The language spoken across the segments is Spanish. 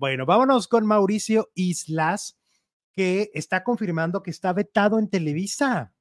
Bueno, vámonos con Mauricio Islas, que está confirmando que está vetado en Televisa.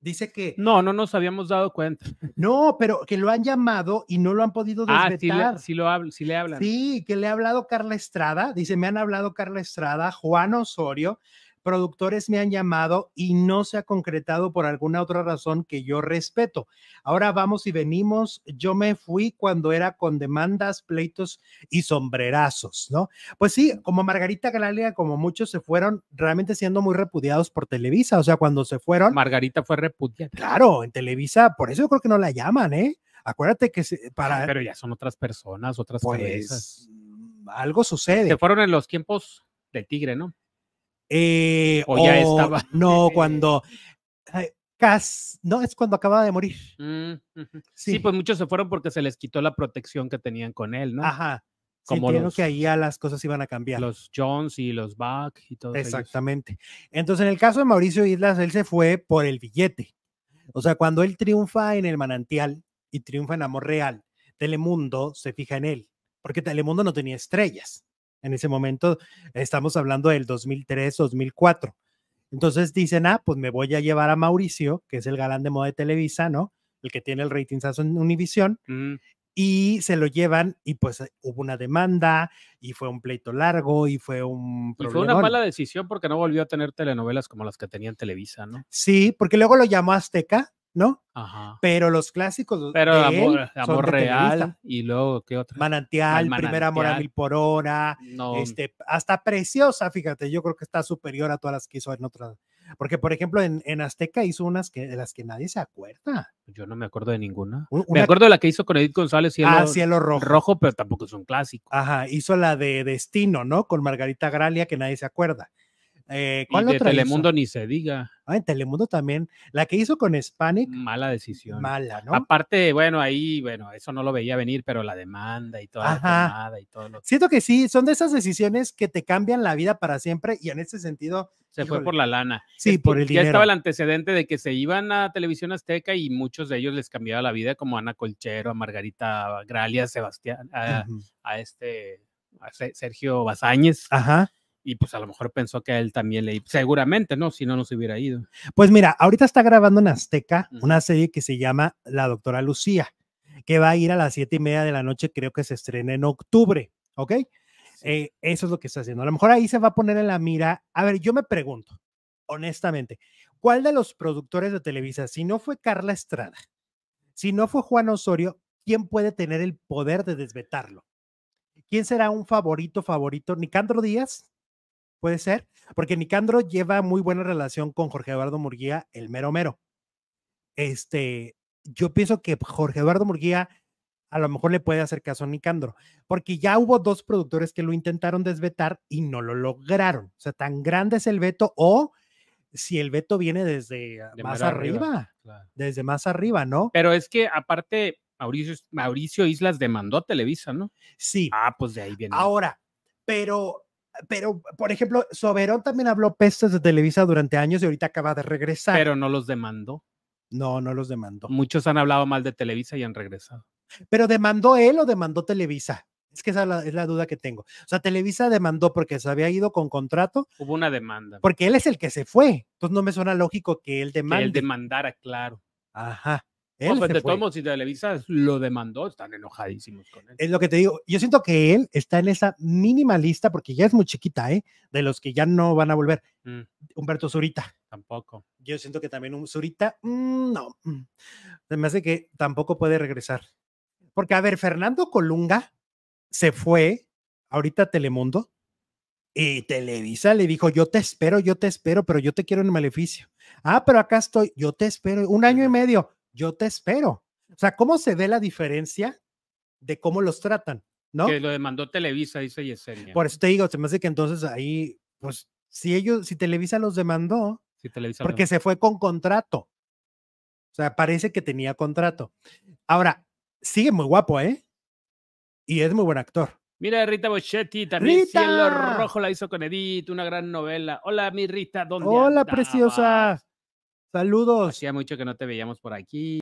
Dice que. No, no nos habíamos dado cuenta. No, pero que lo han llamado y no lo han podido ah, desvetar. Ah, le, lo le hablan. Sí, que le ha hablado Carla Estrada. Dice, me han hablado Carla Estrada, Juan Osorio, productores me han llamado y no se ha concretado por alguna otra razón que yo respeto. Ahora vamos y venimos, yo me fui cuando era con demandas, pleitos y sombrerazos, ¿no? Pues sí, como Margarita Galalia, como muchos se fueron realmente siendo muy repudiados por Televisa, o sea, cuando se fueron... Margarita fue repudiada. Claro, en Televisa, por eso yo creo que no la llaman, ¿eh? Acuérdate que para... Pero ya son otras personas, otras pues, Algo sucede. Se fueron en los tiempos de tigre, ¿no? Eh, o, ya estaba. No, cuando. Cas, no, es cuando acababa de morir. Mm, sí. pues muchos se fueron porque se les quitó la protección que tenían con él, ¿no? Ajá. Como sí, que ahí ya las cosas iban a cambiar. Los Jones y los Bach y todo Exactamente. Entonces, en el caso de Mauricio Islas, él se fue por el billete. O sea, cuando él triunfa en el manantial y triunfa en Amor Real, Telemundo se fija en él, porque Telemundo no tenía estrellas. En ese momento estamos hablando del 2003, 2004. Entonces dicen, ah, pues me voy a llevar a Mauricio, que es el galán de moda de Televisa, ¿no? El que tiene el rating en Univisión. Mm. Y se lo llevan y pues eh, hubo una demanda y fue un pleito largo y fue un... fue una mala decisión porque no volvió a tener telenovelas como las que tenía en Televisa, ¿no? Sí, porque luego lo llamó Azteca ¿no? Pero los clásicos. Pero amor, eh, real y luego, ¿qué otra? Manantial, Primera Amor a Mil por Hora, este, hasta Preciosa, fíjate, yo creo que está superior a todas las que hizo en otras. Porque, por ejemplo, en, Azteca hizo unas que, de las que nadie se acuerda. Yo no me acuerdo de ninguna. me acuerdo de la que hizo con Edith González, Cielo, ah, Cielo Rojo. Rojo, pero tampoco es un clásico. Ajá, hizo la de Destino, ¿no? Con Margarita Gralia, que nadie se acuerda. Eh, Telemundo ni se diga. Ah, en Telemundo también. La que hizo con Hispanic. Mala decisión. Mala, ¿no? Aparte, bueno, ahí, bueno, eso no lo veía venir, pero la demanda y toda la demanda y todo lo Siento que sí, son de esas decisiones que te cambian la vida para siempre y en ese sentido... Se fue por la lana. Sí, por el ya Ya estaba el antecedente de que se iban a Televisión Azteca y muchos de ellos les cambiaba la vida, como Ana Colchero, a Margarita Gralia, a Sebastián, a, este... Sergio Bazañez. Ajá y pues a lo mejor pensó que él también le seguramente, ¿no? Si no, no se hubiera ido. Pues mira, ahorita está grabando en Azteca una serie que se llama La Doctora Lucía, que va a ir a las siete y media de la noche, creo que se estrena en octubre, ¿ok? Eh, eso es lo que está haciendo. A lo mejor ahí se va a poner en la mira. A ver, yo me pregunto, honestamente, ¿cuál de los productores de Televisa, si no fue Carla Estrada, si no fue Juan Osorio, quién puede tener el poder de desvetarlo? ¿Quién será un favorito, favorito? ¿Nicandro Díaz? Puede ser, porque Nicandro lleva muy buena relación con Jorge Eduardo Murguía, el mero mero. Este, yo pienso que Jorge Eduardo Murguía a lo mejor le puede hacer caso a Nicandro, porque ya hubo dos productores que lo intentaron desvetar y no lo lograron. O sea, tan grande es el veto o si el veto viene desde más arriba, desde más arriba, ¿no? Pero es que aparte, Mauricio, Mauricio Islas demandó a Televisa, ¿no? Sí. Ah, pues de ahí viene. Ahora, pero pero, por ejemplo, Soberón también habló pestes de Televisa durante años y ahorita acaba de regresar. Pero no los demandó. No, no los demandó. Muchos han hablado mal de Televisa y han regresado. Pero demandó él o demandó Televisa. Es que esa es la, duda que tengo. O sea, Televisa demandó porque se había ido con contrato. Hubo una demanda. Porque él es el que se fue. Entonces no me suena lógico que él demande. Que él demandara, claro. Ajá. Él pues, de si Televisa lo demandó, están enojadísimos con él. Es lo que te digo. Yo siento que él está en esa mínima lista, porque ya es muy chiquita, ¿eh? De los que ya no van a volver. Mm. Humberto Zurita. Tampoco. Yo siento que también un Zurita, mm, no. Mm. Se me hace que tampoco puede regresar. Porque, a ver, Fernando Colunga se fue ahorita a Telemundo y Televisa le dijo, yo te espero, yo te espero, pero yo te quiero en el maleficio. Ah, pero acá estoy, yo te espero. Un año y medio yo te espero. O sea, ¿cómo se ve la diferencia de cómo los tratan? ¿No? Que lo demandó Televisa, dice Yesenia. Por eso te digo, se me hace que entonces ahí, pues, si ellos, si Televisa los demandó, si porque se fue con contrato. O sea, parece que tenía contrato. Ahora, sigue muy guapo, ¿eh? Y es muy buen actor. Mira, Rita Bochetti, también Rita. Rojo la hizo con Edith, una gran novela. Hola, mi Rita, ¿dónde Hola, preciosa. Saludos. Hacía mucho que no te veíamos por aquí.